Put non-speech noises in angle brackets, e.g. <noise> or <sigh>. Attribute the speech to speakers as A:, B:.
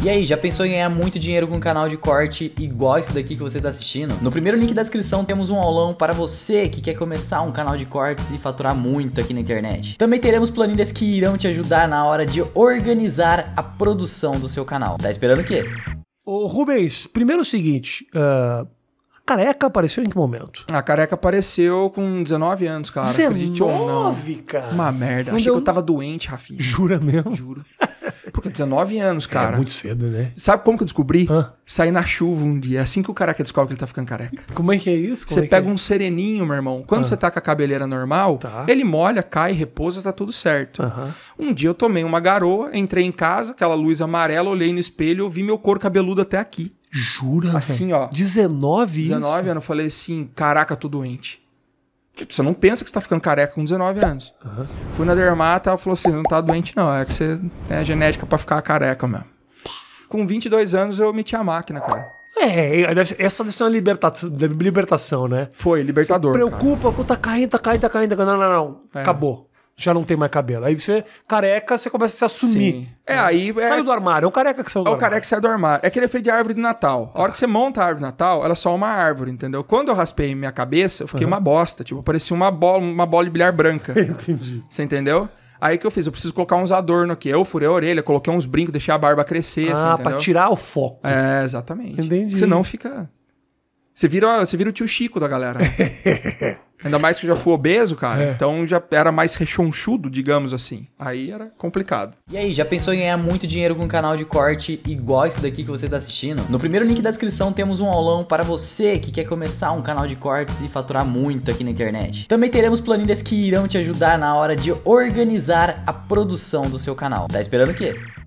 A: E aí, já pensou em ganhar muito dinheiro com um canal de corte igual esse daqui que você está assistindo? No primeiro link da descrição temos um aulão para você que quer começar um canal de cortes e faturar muito aqui na internet. Também teremos planilhas que irão te ajudar na hora de organizar a produção do seu canal. Tá esperando o quê?
B: Ô Rubens, primeiro é o seguinte, uh, a careca apareceu em que momento? A careca apareceu com 19 anos, cara. 19, acredite ou não. cara? Uma merda. Achei que eu tava doente, Rafinha. Jura mesmo? Juro. <laughs> Porque 19 anos, é cara. É muito cedo, né? Sabe como que eu descobri? Ah. Saí na chuva um dia, é assim que o careca descobre que ele tá ficando careca. Como é que é isso? Como você é pega é? um sereninho, meu irmão. Quando ah. você tá com a cabeleira normal, tá. ele molha, cai, repousa, tá tudo certo. Um dia eu tomei uma garoa, entrei em casa, aquela luz amarela, olhei no espelho, eu vi meu couro cabeludo até aqui. Jura? Assim, ó. 19 anos? 19 anos, eu falei assim, caraca, tô doente você não pensa que você tá ficando careca com 19 anos. Uhum. Fui na dermata, ela falou assim: não tá doente, não. É que você é genética para ficar careca mesmo. Com 22 anos eu meti a máquina, cara. É, é, é essa deve ser uma libertação, libertação né? Foi, libertador. Se preocupa, cara. tá caindo, tá caindo, tá caindo. Não, não, não. É. Acabou já não tem mais cabelo. Aí você, careca, você começa a se assumir. Sim. É, aí. É... Saiu do armário, é o careca que saiu do é o armário. careca que saiu do armário. É aquele efeito é de árvore de Natal. Tá. A hora que você monta a árvore de Natal, ela é só uma árvore, entendeu? Quando eu raspei minha cabeça, eu fiquei uhum. uma bosta. Tipo, parecia uma bola, uma bola de bilhar branca. <laughs> Entendi. Você entendeu? Aí que eu fiz, eu preciso colocar uns adornos aqui. Eu furei a orelha, coloquei uns brincos, deixei a barba crescer. Ah, assim, entendeu? pra tirar o foco. É, exatamente. Entendi. Porque senão fica. Você vira, você vira o tio Chico da galera. Né? <laughs> Ainda mais que eu já fui obeso, cara. É. Então já era mais rechonchudo, digamos assim. Aí era complicado.
A: E aí, já pensou em ganhar muito dinheiro com um canal de corte igual esse daqui que você está assistindo? No primeiro link da descrição temos um aulão para você que quer começar um canal de cortes e faturar muito aqui na internet. Também teremos planilhas que irão te ajudar na hora de organizar a produção do seu canal. Tá esperando o quê?